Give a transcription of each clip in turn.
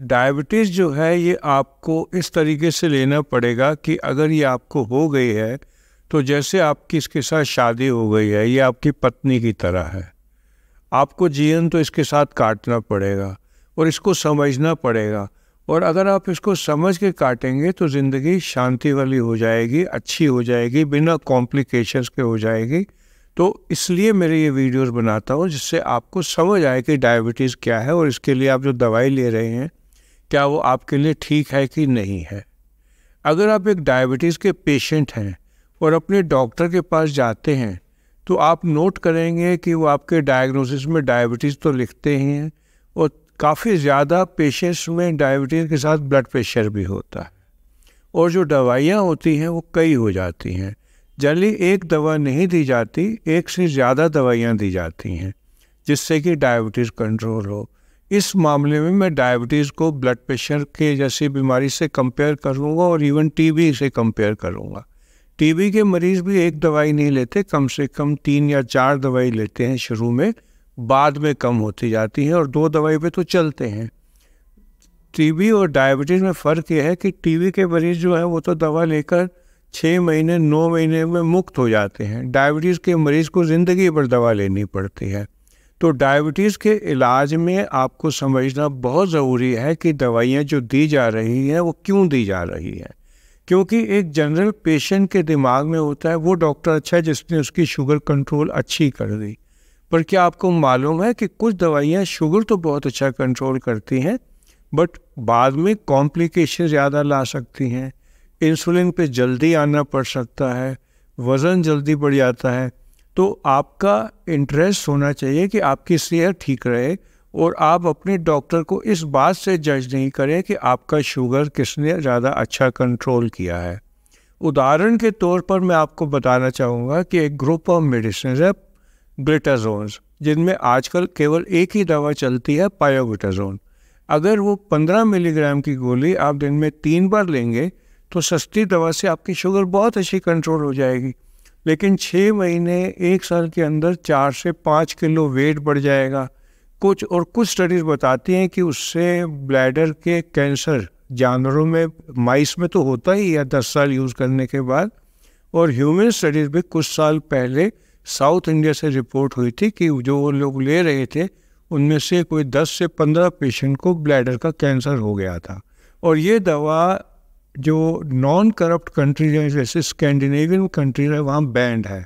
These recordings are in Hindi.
डायबिटीज़ जो है ये आपको इस तरीके से लेना पड़ेगा कि अगर ये आपको हो गई है तो जैसे आपकी इसके साथ शादी हो गई है ये आपकी पत्नी की तरह है आपको जीवन तो इसके साथ काटना पड़ेगा और इसको समझना पड़ेगा और अगर आप इसको समझ के काटेंगे तो ज़िंदगी शांति वाली हो जाएगी अच्छी हो जाएगी बिना कॉम्प्लिकेशंस के हो जाएगी तो इसलिए मेरे ये वीडियोस बनाता हूँ जिससे आपको समझ आए कि डायबिटीज़ क्या है और इसके लिए आप जो दवाई ले रहे हैं क्या वो आपके लिए ठीक है कि नहीं है अगर आप एक डायबिटीज़ के पेशेंट हैं और अपने डॉक्टर के पास जाते हैं तो आप नोट करेंगे कि वो आपके डायग्नोसिस में डायबिटीज़ तो लिखते ही हैं और काफ़ी ज़्यादा पेशेंट्स में डायबिटीज़ के साथ ब्लड प्रेशर भी होता है और जो दवाइयाँ होती हैं वो कई हो जाती हैं जनरली एक दवा नहीं दी जाती एक से ज़्यादा दवाइयाँ दी जाती हैं जिससे कि डायबिटीज़ कंट्रोल हो इस मामले में मैं डायबिटीज़ को ब्लड प्रेशर के जैसी बीमारी से कंपेयर करूँगा और इवन टीबी से कंपेयर करूँगा टीबी के मरीज़ भी एक दवाई नहीं लेते कम से कम तीन या चार दवाई लेते हैं शुरू में बाद में कम होती जाती है और दो दवाई पे तो चलते हैं टीबी और डायबिटीज़ में फ़र्क यह है कि टीबी के मरीज़ जो है वो तो दवा लेकर छः महीने नौ महीने में मुक्त हो जाते हैं डायबिटीज़ के मरीज़ को ज़िंदगी भर दवा लेनी पड़ती है तो डायबिटीज़ के इलाज में आपको समझना बहुत ज़रूरी है कि दवाइयाँ जो दी जा रही हैं वो क्यों दी जा रही हैं क्योंकि एक जनरल पेशेंट के दिमाग में होता है वो डॉक्टर अच्छा है जिसने उसकी शुगर कंट्रोल अच्छी कर दी पर क्या आपको मालूम है कि कुछ दवाइयाँ शुगर तो बहुत अच्छा कंट्रोल करती हैं बट बाद में कॉम्प्लिकेशन ज़्यादा ला सकती हैं इंसुलिन पे जल्दी आना पड़ सकता है वज़न जल्दी बढ़ जाता है तो आपका इंटरेस्ट होना चाहिए कि आपकी सेहत ठीक रहे और आप अपने डॉक्टर को इस बात से जज नहीं करें कि आपका शुगर किसने ज़्यादा अच्छा कंट्रोल किया है उदाहरण के तौर पर मैं आपको बताना चाहूँगा कि एक ग्रुप ऑफ मेडिसिन है ग्लिटाजोन्स जिनमें आजकल केवल एक ही दवा चलती है पायोग्लिटाजोन अगर वो 15 मिलीग्राम की गोली आप दिन में तीन बार लेंगे तो सस्ती दवा से आपकी शुगर बहुत अच्छी कंट्रोल हो जाएगी लेकिन छः महीने एक साल के अंदर चार से पाँच किलो वेट बढ़ जाएगा कुछ और कुछ स्टडीज़ बताती हैं कि उससे ब्लैडर के कैंसर जानवरों में माइस में तो होता ही है दस साल यूज़ करने के बाद और ह्यूमन स्टडीज़ भी कुछ साल पहले साउथ इंडिया से रिपोर्ट हुई थी कि जो वो लोग ले रहे थे उनमें से कोई 10 से 15 पेशेंट को ब्लैडर का कैंसर हो गया था और ये दवा जो नॉन करप्ट कंट्रीज हैं जैसे स्कैंडिनेवियन कंट्रीज है वहाँ बैंड है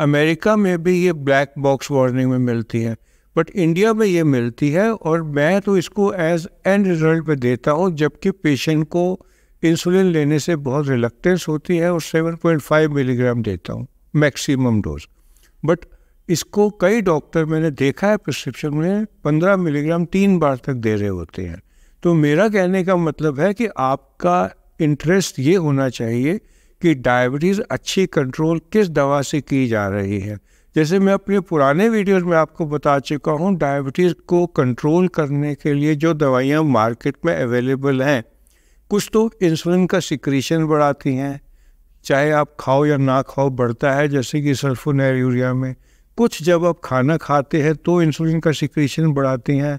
अमेरिका में भी ये ब्लैक बॉक्स वार्निंग में मिलती है बट इंडिया में ये मिलती है और मैं तो इसको एज एंड रिजल्ट पे देता हूँ जबकि पेशेंट को इंसुलिन लेने से बहुत रिलक्टेंस होती है और 7.5 मिलीग्राम देता हूँ मैक्सिमम डोज बट इसको कई डॉक्टर मैंने देखा है प्रिस्क्रिप्शन में 15 मिलीग्राम तीन बार तक दे रहे होते हैं तो मेरा कहने का मतलब है कि आपका इंटरेस्ट ये होना चाहिए कि डायबिटीज़ अच्छी कंट्रोल किस दवा से की जा रही है जैसे मैं अपने पुराने वीडियोस में आपको बता चुका हूँ डायबिटीज़ को कंट्रोल करने के लिए जो दवाइयाँ मार्केट में अवेलेबल हैं कुछ तो इंसुलिन का सिक्रीशन बढ़ाती हैं चाहे आप खाओ या ना खाओ बढ़ता है जैसे कि सल्फोनर यूरिया में कुछ जब आप खाना खाते हैं तो इंसुलिन का सिक्रीशन बढ़ाती हैं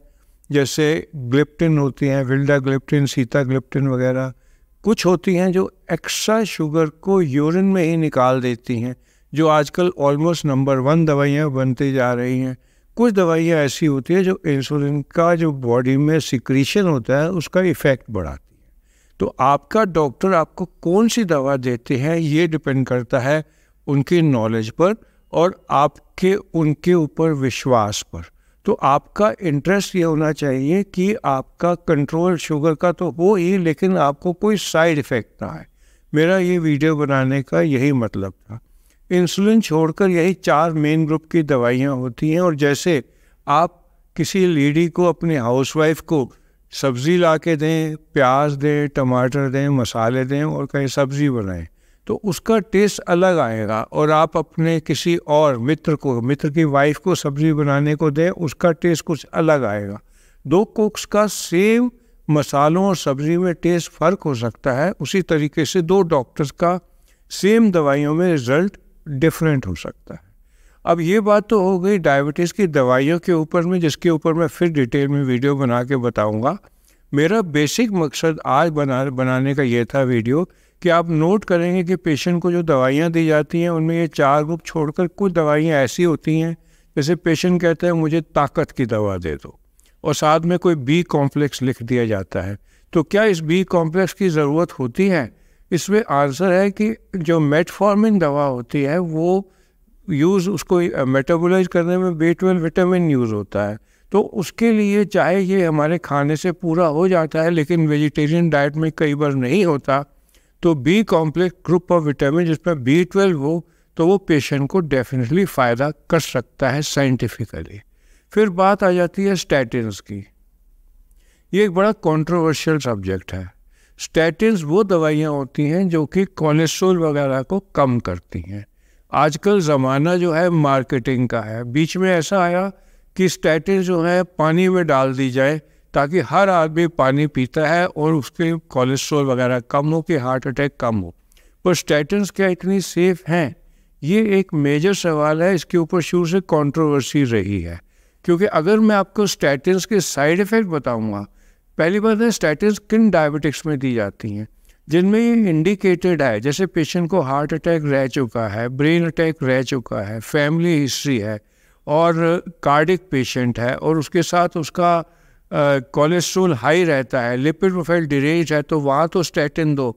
जैसे ग्लिप्टिन होती हैं विल्डा ग्लिप्टिन सीता ग्लिप्टिन वगैरह कुछ होती हैं जो एक्स्ट्रा शुगर को यूरिन में ही निकाल देती हैं जो आजकल ऑलमोस्ट नंबर वन दवाइयाँ बनती जा रही हैं कुछ दवाइयाँ ऐसी होती हैं जो इंसुलिन का जो बॉडी में सिक्रीशन होता है उसका इफ़ेक्ट बढ़ाती है तो आपका डॉक्टर आपको कौन सी दवा देते हैं ये डिपेंड करता है उनकी नॉलेज पर और आपके उनके ऊपर विश्वास पर तो आपका इंटरेस्ट ये होना चाहिए कि आपका कंट्रोल शुगर का तो हो ही लेकिन आपको कोई साइड इफ़ेक्ट ना आए मेरा ये वीडियो बनाने का यही मतलब था इंसुलिन छोड़कर यही चार मेन ग्रुप की दवाइयाँ होती हैं और जैसे आप किसी लेडी को अपने हाउसवाइफ को सब्ज़ी ला के दें प्याज दें टमाटर दें मसाले दें और कहीं सब्ज़ी बनाएं तो उसका टेस्ट अलग आएगा और आप अपने किसी और मित्र को मित्र की वाइफ को सब्जी बनाने को दें उसका टेस्ट कुछ अलग आएगा दो कुक्स का सेम मसालों और सब्जी में टेस्ट फ़र्क हो सकता है उसी तरीके से दो डॉक्टर्स का सेम दवाइयों में रिजल्ट डिफरेंट हो सकता है अब ये बात तो हो गई डायबिटीज़ की दवाइयों के ऊपर में जिसके ऊपर मैं फिर डिटेल में वीडियो बना के बताऊँगा मेरा बेसिक मकसद आज बना बनाने का ये था वीडियो कि आप नोट करेंगे कि पेशेंट को जो दवाइयाँ दी जाती हैं उनमें ये चार ग्रुप छोड़कर कुछ दवाइयाँ ऐसी होती हैं जैसे पेशेंट कहते हैं मुझे ताकत की दवा दे दो और साथ में कोई बी कॉम्प्लेक्स लिख दिया जाता है तो क्या इस बी कॉम्प्लेक्स की ज़रूरत होती है इसमें आंसर है कि जो मेटफॉर्मिन दवा होती है वो यूज़ उसको मेटाबोलाइज करने में बी ट्वेल्व विटामिन यूज़ होता है तो उसके लिए चाहे ये हमारे खाने से पूरा हो जाता है लेकिन वेजिटेरियन डाइट में कई बार नहीं होता तो B complex group of vitamin जिसमें बी ट्वेल्व हो तो वो पेशेंट को डेफिनेटली फ़ायदा कर सकता है साइंटिफिकली फिर बात आ जाती है स्टैटिन्स की ये एक बड़ा कंट्रोवर्शियल सब्जेक्ट है स्टैटिनस वो दवाइयाँ होती हैं जो कि कोलेस्ट्रोल वगैरह को कम करती हैं आजकल ज़माना जो है मार्केटिंग का है बीच में ऐसा आया कि स्टैटिन जो है पानी में डाल दी जाए ताकि हर आदमी पानी पीता है और उसके कोलेस्ट्रॉल वगैरह कम हो कि हार्ट अटैक कम हो पर स्टैटन्स क्या इतनी सेफ हैं ये एक मेजर सवाल है इसके ऊपर शुरू से कंट्रोवर्सी रही है क्योंकि अगर मैं आपको स्टैटिन्स के साइड इफ़ेक्ट बताऊंगा पहली बात है स्टैटिन्स किन डायबिटिक्स में दी जाती हैं जिनमें ये इंडिकेटेड है जैसे पेशेंट को हार्ट अटैक रह चुका है ब्रेन अटैक रह चुका है फैमिली हिस्ट्री है और कार्डिक पेशेंट है और उसके साथ उसका कोलेस्ट्रोल हाई रहता है लिपिड प्रोफाइल डिरेज है तो वहाँ तो स्टैटिन दो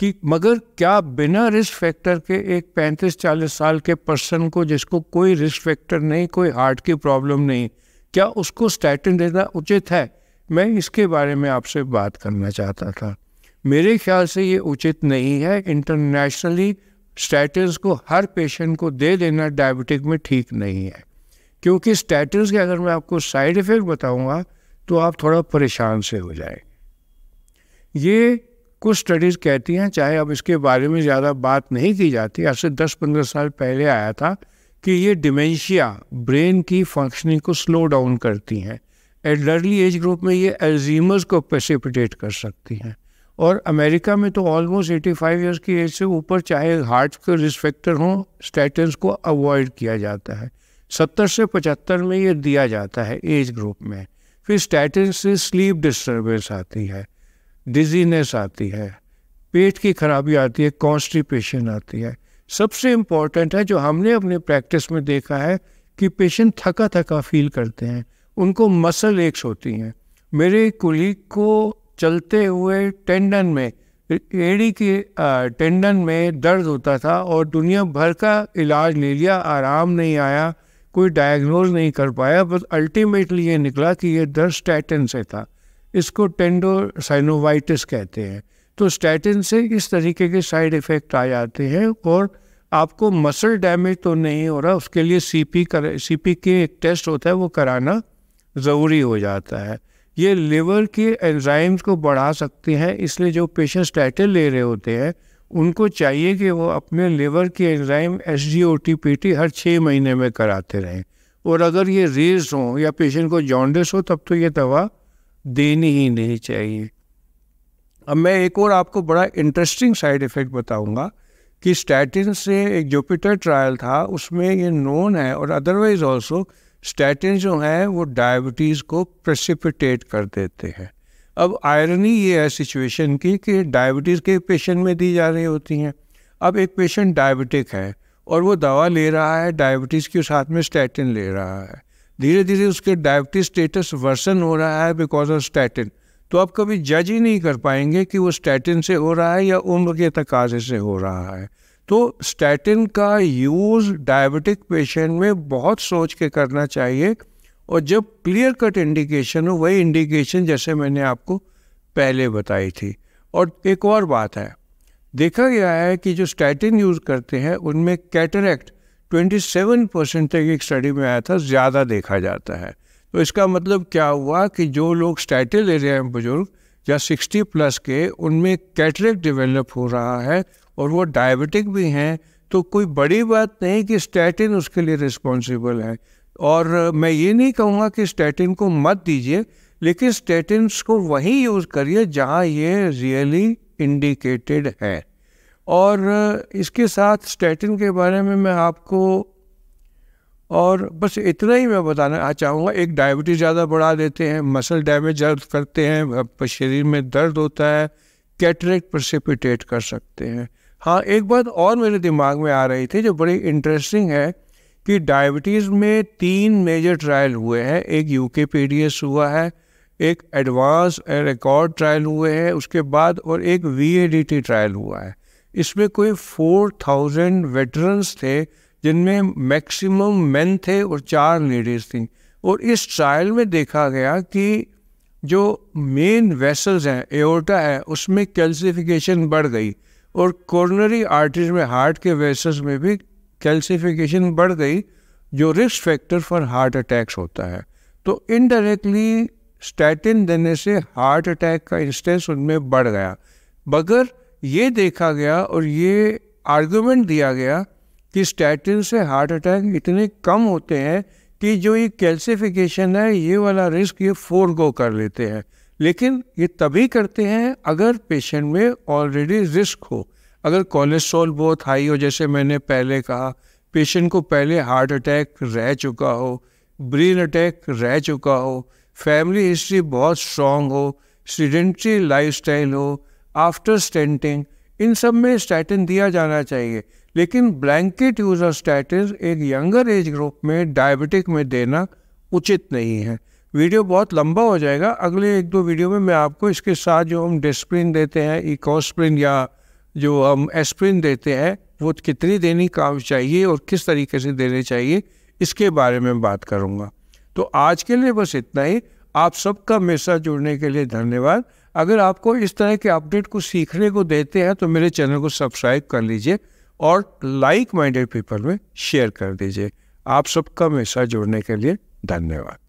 कि मगर क्या बिना रिस्क फैक्टर के एक 35-40 साल के पर्सन को जिसको कोई रिस्क फैक्टर नहीं कोई हार्ट की प्रॉब्लम नहीं क्या उसको स्टैटिन देना उचित है मैं इसके बारे में आपसे बात करना चाहता था मेरे ख्याल से ये उचित नहीं है इंटरनेशनली स्टैटिन्स को हर पेशेंट को दे देना डायबिटिक में ठीक नहीं है क्योंकि स्टैटिन्स के अगर मैं आपको साइड इफ़ेक्ट बताऊँगा तो आप थोड़ा परेशान से हो जाए ये कुछ स्टडीज़ कहती हैं चाहे अब इसके बारे में ज़्यादा बात नहीं की जाती आज से दस पंद्रह साल पहले आया था कि ये डिमेंशिया ब्रेन की फंक्शनिंग को स्लो डाउन करती हैं एल्डरली एज ग्रुप में ये एल्जीमर्स को पेसिपिटेट कर सकती हैं और अमेरिका में तो ऑलमोस्ट एटी फाइव ईयर्स की एज से ऊपर चाहे हार्ट के रिस्फेक्टर हों स्टैटिन्स को अवॉइड किया जाता है सत्तर से पचहत्तर में ये दिया जाता है एज ग्रुप में फिर स्टैटिन से स्लीप डिस्टर्बेंस आती है डिजीनेस आती है पेट की खराबी आती है कॉन्स्टिपेशन आती है सबसे इम्पॉर्टेंट है जो हमने अपने प्रैक्टिस में देखा है कि पेशेंट थका थका फील करते हैं उनको मसल एक्स होती हैं मेरे कुलीग को चलते हुए टेंडन में एड़ी के टेंडन में दर्द होता था और दुनिया भर का इलाज ले लिया आराम नहीं आया कोई डायग्नोज नहीं कर पाया बस अल्टीमेटली ये निकला कि ये दर स्टैटिन से था इसको टेंडोसाइनोवाइटिस कहते हैं तो स्टैटिन से इस तरीके के साइड इफ़ेक्ट आ जाते हैं और आपको मसल डैमेज तो नहीं हो रहा उसके लिए सी पी कर सी पी के एक टेस्ट होता है वो कराना ज़रूरी हो जाता है ये लिवर के एंजाइम्स को बढ़ा सकते हैं इसलिए जो पेशेंट स्टैटिन ले रहे होते हैं उनको चाहिए कि वो अपने लिवर के exam S G O T P T हर छः महीने में कराते रहें और अगर ये रेज हो या पेशेंट को जॉन्डिस हो तब तो ये दवा देनी ही नहीं चाहिए अब मैं एक और आपको बड़ा इंटरेस्टिंग साइड इफ़ेक्ट बताऊंगा कि स्टैटिन से एक जुपिटर ट्रायल था उसमें ये नोन है और अदरवाइज ऑल्सो स्टैटिन जो हैं वो डायबिटीज़ को प्रेसिपिटेट कर देते हैं अब आयरनी ये है सिचुएशन की कि डायबिटीज़ के पेशेंट में दी जा रही होती हैं अब एक पेशेंट डायबिटिक है और वो दवा ले रहा है डायबिटीज़ के साथ में स्टैटिन ले रहा है धीरे धीरे उसके डायबिटीज़ स्टेटस वर्सन हो रहा है बिकॉज ऑफ स्टैटिन तो आप कभी जज ही नहीं कर पाएंगे कि वो स्टैटिन से हो रहा है या उम्र के तकाजे से हो रहा है तो स्टैटिन का यूज़ डायबिटिक पेशेंट में बहुत सोच के करना चाहिए और जब क्लियर कट इंडिकेशन हो वही इंडिकेशन जैसे मैंने आपको पहले बताई थी और एक और बात है देखा गया है कि जो स्टैटिन यूज़ करते हैं उनमें कैटरेक्ट 27 परसेंट तक एक स्टडी में आया था ज़्यादा देखा जाता है तो इसका मतलब क्या हुआ कि जो लोग स्टैटिन ले रहे हैं बुजुर्ग या 60 प्लस के उनमें कैटरेक्ट डेवलप हो रहा है और वो डायबिटिक भी हैं तो कोई बड़ी बात नहीं कि स्टैटिन उसके लिए रिस्पॉन्सिबल है और मैं ये नहीं कहूँगा कि स्टैटिन को मत दीजिए लेकिन स्टेटिन्स को वहीं यूज़ करिए जहाँ ये रियली इंडिकेटेड है और इसके साथ स्टैटिन के बारे में मैं आपको और बस इतना ही मैं बताना चाहूँगा एक डायबिटीज़ ज़्यादा बढ़ा देते हैं मसल डैमेज करते हैं शरीर में दर्द होता है कैटरेक्ट प्रसिपिटेट कर सकते हैं हाँ एक बात और मेरे दिमाग में आ रही थी जो बड़ी इंटरेस्टिंग है कि डायबिटीज़ में तीन मेजर ट्रायल हुए हैं एक यूके पीडीएस हुआ है एक एडवांस रिकॉर्ड ट्रायल हुए हैं उसके बाद और एक V A D T trial हुआ है इसमें कोई फोर थाउजेंड वेटरन्स थे जिनमें मैक्सिमम मेन थे और चार लेडीज़ थी और इस ट्रायल में देखा गया कि जो मेन वेसल्स हैं एओटा है उसमें कैल्सिफिकेशन बढ़ गई और कोरोनरी आर्टरीज में हार्ट के वेसल्स में भी कैल्सिफिकेशन बढ़ गई जो risk factor for heart attacks होता है तो इनडायरेक्टली स्टैटिन देने से हार्ट अटैक का इंस्टेंस उनमें बढ़ गया मगर ये देखा गया और ये आर्गुमेंट दिया गया कि स्टैटिन से हार्ट अटैक इतने कम होते हैं कि जो ये कैल्सिफिकेशन है ये वाला रिस्क ये फोर गो कर लेते हैं लेकिन ये तभी करते हैं अगर पेशेंट में ऑलरेडी रिस्क हो अगर कोलेस्ट्रॉल बहुत हाई हो जैसे मैंने पहले कहा पेशेंट को पहले हार्ट अटैक रह चुका हो ब्रेन अटैक रह चुका हो फैमिली हिस्ट्री बहुत स्ट्रॉन्ग हो सीडेंट्री स्टाइल हो आफ्टर स्टेंटिंग इन सब में स्टैटिन दिया जाना चाहिए लेकिन ब्लैंकेट यूज ऑफ स्टैटिन एक यंगर एज ग्रुप में डायबिटिक में देना उचित नहीं है वीडियो बहुत लंबा हो जाएगा अगले एक दो वीडियो में मैं आपको इसके साथ जो हम डिस्प्रिन देते हैं इकोस्प्रिन या जो हम एस्प्रिन देते हैं वो कितनी देनी काम चाहिए और किस तरीके से देने चाहिए इसके बारे में बात करूँगा तो आज के लिए बस इतना ही आप सबका मेरे साथ जुड़ने के लिए धन्यवाद अगर आपको इस तरह के अपडेट को सीखने को देते हैं तो मेरे चैनल को सब्सक्राइब कर लीजिए और लाइक माइंडेड पीपल में शेयर कर दीजिए आप सबका मेरे साथ जुड़ने के लिए धन्यवाद